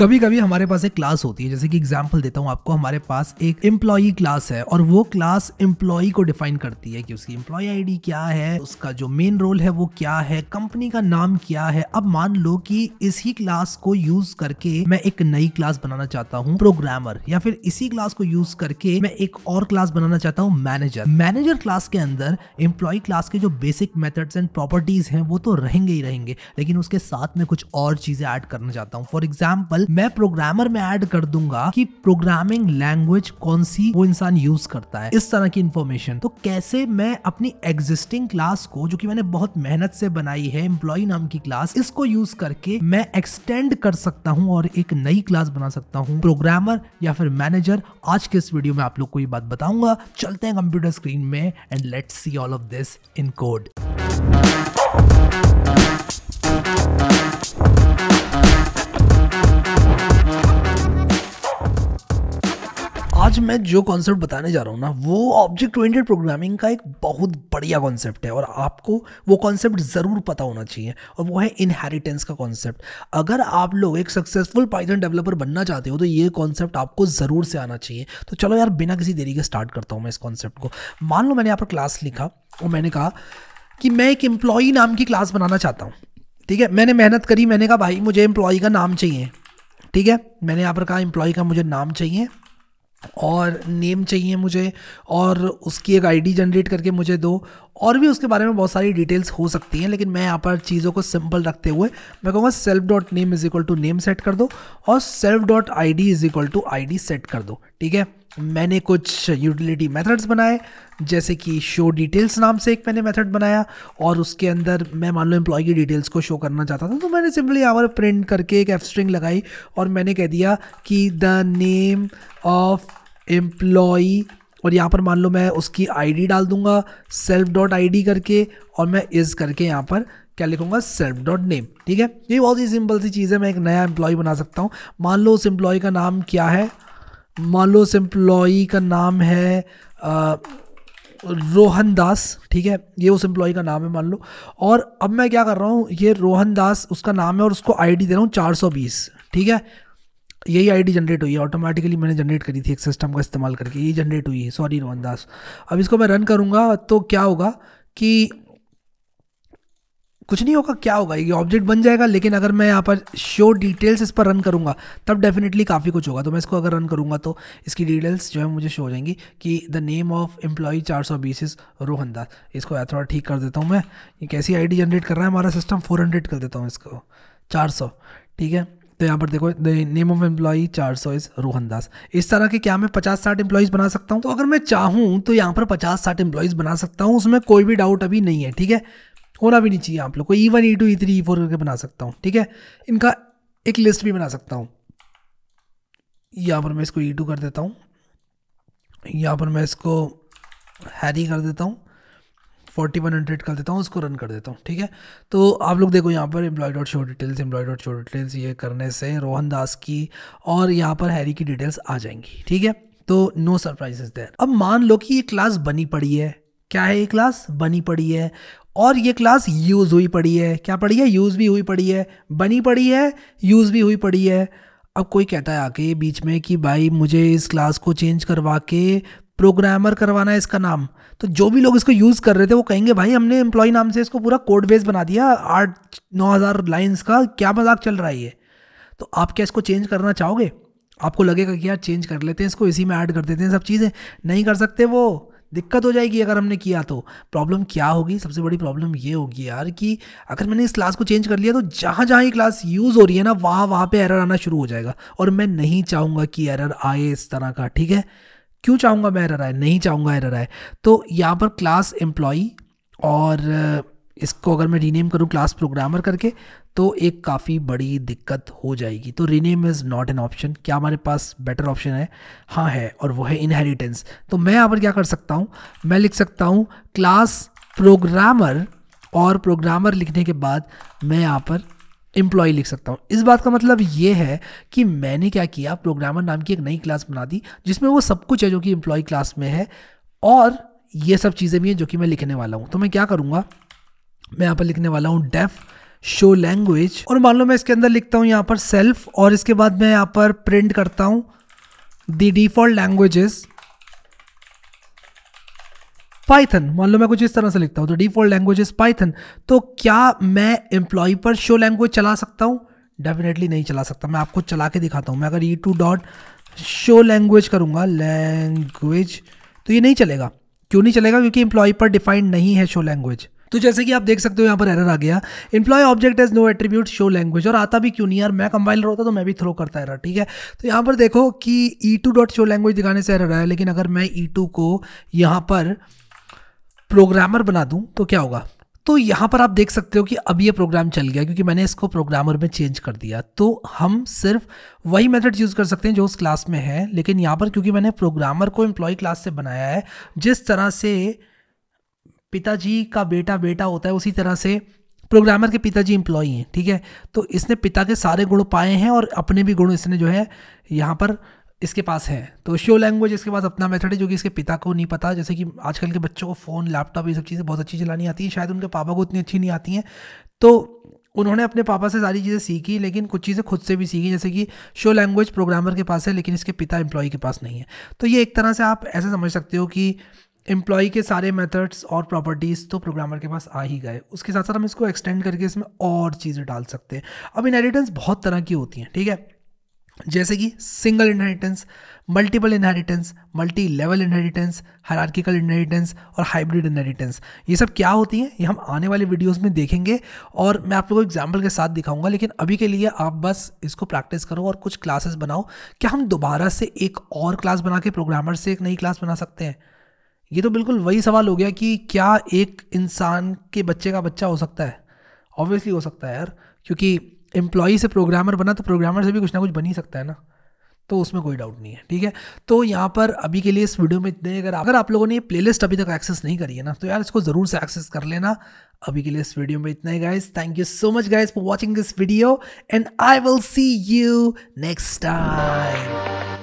कभी कभी हमारे पास एक क्लास होती है जैसे कि एग्जांपल देता हूँ आपको हमारे पास एक एम्प्लॉई क्लास है और वो क्लास एम्प्लॉई को डिफाइन करती है कि उसकी एम्प्लॉय आईडी क्या है उसका जो मेन रोल है वो क्या है कंपनी का नाम क्या है अब मान लो कि इसी क्लास को यूज करके मैं एक नई क्लास बनाना चाहता हूँ प्रोग्रामर या फिर इसी क्लास को यूज करके मैं एक और क्लास बनाना चाहता हूँ मैनेजर मैनेजर क्लास के अंदर एम्प्लॉय क्लास के जो बेसिक मेथड्स एंड प्रॉपर्टीज हैं वो तो रहेंगे ही रहेंगे लेकिन उसके साथ में कुछ और चीजें ऐड करना चाहता हूँ फॉर एग्जाम्पल मैं प्रोग्रामर में एड कर दूंगा कि प्रोग्रामिंग लैंग्वेज कौन सी वो इंसान यूज करता है इस तरह की इन्फॉर्मेशन तो कैसे मैं अपनी एग्जिस्टिंग क्लास को जो कि मैंने बहुत मेहनत से बनाई है एम्प्लॉय नाम की क्लास इसको यूज करके मैं एक्सटेंड कर सकता हूँ और एक नई क्लास बना सकता हूँ प्रोग्रामर या फिर मैनेजर आज के इस वीडियो में आप लोग को ये बात बताऊंगा चलते हैं कंप्यूटर स्क्रीन में and let's see all of this in code मैं जो कॉन्सेप्ट बताने जा रहा हूँ ना वो ऑब्जेक्ट ओरिएंटेड प्रोग्रामिंग का एक बहुत बढ़िया कॉन्सेप्ट है और आपको वो कॉन्सेप्ट ज़रूर पता होना चाहिए और वो है इनहेरिटेंस का कॉन्सेप्ट अगर आप लोग एक सक्सेसफुल पाइथन डेवलपर बनना चाहते हो तो ये कॉन्सेप्ट आपको ज़रूर से आना चाहिए तो चलो यार बिना किसी देरी के स्टार्ट करता हूँ मैं इस कॉन्सेप्ट को मान लो मैंने यहाँ पर क्लास लिखा और मैंने कहा कि मैं एक एम्प्लॉई नाम की क्लास बनाना चाहता हूँ ठीक है मैंने मेहनत करी मैंने कहा भाई मुझे एम्प्लॉई का नाम चाहिए ठीक है मैंने यहाँ पर कहा एम्प्लॉई का मुझे नाम चाहिए और नेम चाहिए मुझे और उसकी एक आईडी जनरेट करके मुझे दो और भी उसके बारे में बहुत सारी डिटेल्स हो सकती हैं लेकिन मैं यहाँ पर चीज़ों को सिंपल रखते हुए मैं कहूँगा self dot name is equal to name set कर दो और self dot I D is equal to I D set कर दो ठीक है मैंने कुछ यूटिलिटी मेथड्स बनाए जैसे कि शो डिटेल्स नाम से एक मैंने मेथड बनाया और उसके अंदर मैं मान लो एम्प्लॉय की डिटेल्स को शो करना चाहता था तो मैंने सिंपली यहाँ पर प्रिंट करके एक एफ स्ट्रिंग लगाई और मैंने कह दिया कि द नेम ऑफ एम्प्लॉय और यहाँ पर मान लो मैं उसकी आईडी डाल दूंगा सेल्फ डॉट आई करके और मैं इज़ करके यहाँ पर क्या लिखूंगा सेल्फ डॉट नेम ठीक है ये बहुत ही सिंपल सी चीज़ है मैं एक नया एम्प्लॉय बना सकता हूँ मान लो उस एम्प्लॉय का नाम क्या है मान लो उस एम्प्लॉय का नाम है रोहन दास ठीक है ये उस एम्प्लॉय का नाम है मान लो और अब मैं क्या कर रहा हूँ ये रोहन दास उसका नाम है और उसको आई दे रहा हूँ चार ठीक है यही आईडी जनरेट हुई है ऑटोमेटिकली मैंने जनरेट करी थी एक सिस्टम का इस्तेमाल करके ये जनरेट हुई है सॉरी रोहनदास अब इसको मैं रन करूँगा तो क्या होगा कि कुछ नहीं होगा क्या होगा ये ऑब्जेक्ट बन जाएगा लेकिन अगर मैं यहाँ पर शो डिटेल्स इस पर रन करूँगा तब डेफिनेटली काफ़ी कुछ होगा तो मैं इसको अगर रन करूँगा तो इसकी डिटेल्स जो है मुझे शो हो जाएंगी कि द नेम ऑफ एम्प्लॉई चार सौ बीस रोहनदास रोहन दास इसको थोड़ा ठीक कर देता हूँ मैं ये कैसी आईडी जनरेट कर रहा है हमारा सिस्टम फोर हंड्रेड कर देता हूँ इसको चार सौ ठीक है तो यहाँ पर देखो द नेम ऑफ एम्प्लॉई चार सौ इज रोहन दास इस तरह के क्या मैं पचास साठ एम्प्लॉयज बना सकता हूँ तो अगर मैं चाहूँ तो यहाँ पर पचास साठ एम्प्लॉयज बना सकता हूँ उसमें कोई भी डाउट अभी नहीं है ठीक है होना भी नहीं चाहिए आप लोग को E one E two E three E four करके बना सकता हूँ ठीक है इनका एक लिस्ट भी बना सकता हूँ यहाँ पर मैं इसको ई e टू कर देता हूँ यहाँ पर मैं इसको हैरी कर देता हूँ फोर्टी वन हंड्रेड कर देता हूँ उसको रन कर देता हूँ ठीक है तो आप लोग देखो यहाँ पर employee dot show details employee dot show details ये करने से रोहन दास की और यहाँ पर हैरी की डिटेल्स आ जाएंगी ठीक है तो नो सरप्राइजेस देर अब मान लो कि ये क्लास बनी पड़ी है क्या है ये क्लास बनी पड़ी है और ये क्लास यूज़ हुई पड़ी है क्या पड़ी है यूज़ भी हुई पड़ी है बनी पड़ी है यूज़ भी हुई पड़ी है अब कोई कहता है आके बीच में कि भाई मुझे इस क्लास को चेंज करवा के प्रोग्रामर करवाना है इसका नाम तो जो भी लोग इसको यूज़ कर रहे थे वो कहेंगे भाई हमने एम्प्लॉय नाम से इसको पूरा कोड बेस बना दिया आठ नौ हज़ार लाइन्स का क्या मजाक चल रहा है ये तो आप क्या इसको चेंज करना चाहोगे आपको लगेगा कि यार चेंज कर लेते हैं इसको इसी में ऐड कर देते हैं सब चीज़ें नहीं कर सकते वो दिक्कत हो जाएगी अगर हमने किया तो प्रॉब्लम क्या होगी सबसे बड़ी प्रॉब्लम ये होगी यार कि अगर मैंने इस क्लास को चेंज कर लिया तो जहाँ जहाँ ये क्लास यूज़ हो रही है ना वहाँ वहाँ पे एरर आना शुरू हो जाएगा और मैं नहीं चाहूँगा कि एरर आए इस तरह का ठीक है क्यों चाहूँगा मैं एरर आए नहीं चाहूँगा एरर आए तो यहाँ पर क्लास एम्प्लॉई और इसको अगर मैं रीनेम करूँ क्लास प्रोग्रामर करके तो एक काफ़ी बड़ी दिक्कत हो जाएगी तो rename is not an option क्या हमारे पास बेटर ऑप्शन है हाँ है और वो है इनहेरिटेंस तो मैं यहाँ पर क्या कर सकता हूँ मैं लिख सकता हूँ क्लास प्रोग्रामर और प्रोग्रामर लिखने के बाद मैं यहाँ पर एम्प्लॉय लिख सकता हूँ इस बात का मतलब ये है कि मैंने क्या किया प्रोग्रामर नाम की एक नई क्लास बना दी जिसमें वो सब कुछ है जो कि एम्प्लॉय क्लास में है और ये सब चीज़ें भी हैं जो कि मैं लिखने वाला हूँ तो मैं क्या करूँगा मैं यहाँ पर लिखने वाला हूँ डेफ शो लैंग्वेज और मान लो मैं इसके अंदर लिखता हूँ यहाँ पर सेल्फ और इसके बाद मैं यहाँ पर प्रिंट करता हूँ दी डिफॉल्ट लैंग्वेजेस पाइथन मान लो मैं कुछ इस तरह से लिखता हूँ तो डिफॉल्ट लैंग्वेज इज पाइथन तो क्या मैं एम्प्लॉय पर शो लैंग्वेज चला सकता हूँ डेफिनेटली नहीं चला सकता मैं आपको चला के दिखाता हूँ मैं अगर E two dot show language करूँगा लैंग्वेज तो ये नहीं चलेगा क्यों नहीं चलेगा क्योंकि एम्प्लॉय पर डिफाइंड नहीं है शो लैंग्वेज तो जैसे कि आप देख सकते हो यहाँ पर एरर आ गया employee object has no attribute show language और आता भी क्यों नहीं यार मैं कंपाइलर होता तो मैं भी थ्रो करता एरर ठीक है तो यहाँ पर देखो कि E two dot show language दिखाने से एरर आया लेकिन अगर मैं ई e टू को यहाँ पर प्रोग्रामर बना दूँ तो क्या होगा तो यहाँ पर आप देख सकते हो कि अब ये प्रोग्राम चल गया क्योंकि मैंने इसको प्रोग्रामर में चेंज कर दिया तो हम सिर्फ वही मेथड यूज़ कर सकते हैं जो उस क्लास में है लेकिन यहाँ पर क्योंकि मैंने प्रोग्रामर को एम्प्लॉय क्लास से बनाया है जिस तरह से पिताजी का बेटा बेटा होता है उसी तरह से प्रोग्रामर के पिताजी एम्प्लॉय हैं ठीक है तो इसने पिता के सारे गुण पाए हैं और अपने भी गुण इसने जो है यहाँ पर इसके पास है तो शो लैंग्वेज इसके पास अपना मेथड है जो कि इसके पिता को नहीं पता जैसे कि आजकल के बच्चों को फ़ोन लैपटॉप ये सब चीज़ें बहुत अच्छी चलानी आती है शायद उनके पापा को उतनी अच्छी नहीं आती हैं तो उन्होंने अपने पापा से सारी चीज़ें सीखी लेकिन कुछ चीज़ें खुद से भी सीखी जैसे कि शो लैंग्वेज प्रोग्रामर के पास है लेकिन इसके पिता एम्प्लॉय के पास नहीं है तो ये एक तरह से आप ऐसे समझ सकते हो कि एम्प्लॉय के सारे मेथड्स और प्रॉपर्टीज़ तो प्रोग्रामर के पास आ ही गए उसके साथ साथ हम इसको एक्सटेंड करके इसमें और चीज़ें डाल सकते हैं अब इनहेरिटेंस बहुत तरह की होती हैं ठीक है जैसे कि single inheritance multiple inheritance multi level inheritance hierarchical inheritance और हाइब्रिड इनहेरिटेंस ये सब क्या होती हैं ये हम आने वाले वीडियोस में देखेंगे और मैं आप लोगों को एग्जाम्पल के साथ दिखाऊंगा लेकिन अभी के लिए आप बस इसको प्रैक्टिस करो और कुछ क्लासेस बनाओ क्या हम दोबारा से एक और क्लास बना के प्रोग्रामर से एक नई क्लास बना सकते हैं ये तो बिल्कुल वही सवाल हो गया कि क्या एक इंसान के बच्चे का बच्चा हो सकता है ऑब्वियसली हो सकता है यार क्योंकि एम्प्लॉई से प्रोग्रामर बना तो प्रोग्रामर से भी कुछ ना कुछ बन ही सकता है ना तो उसमें कोई डाउट नहीं है ठीक है तो यहाँ पर अभी के लिए इस वीडियो में इतने अगर अगर आप लोगों ने प्ले लिस्ट अभी तक एक्सेस नहीं करी है ना तो यार इसको ज़रूर से एक्सेस कर लेना अभी के लिए इस वीडियो में इतना ही guys thank you so much guys for watching this video and I will see you next time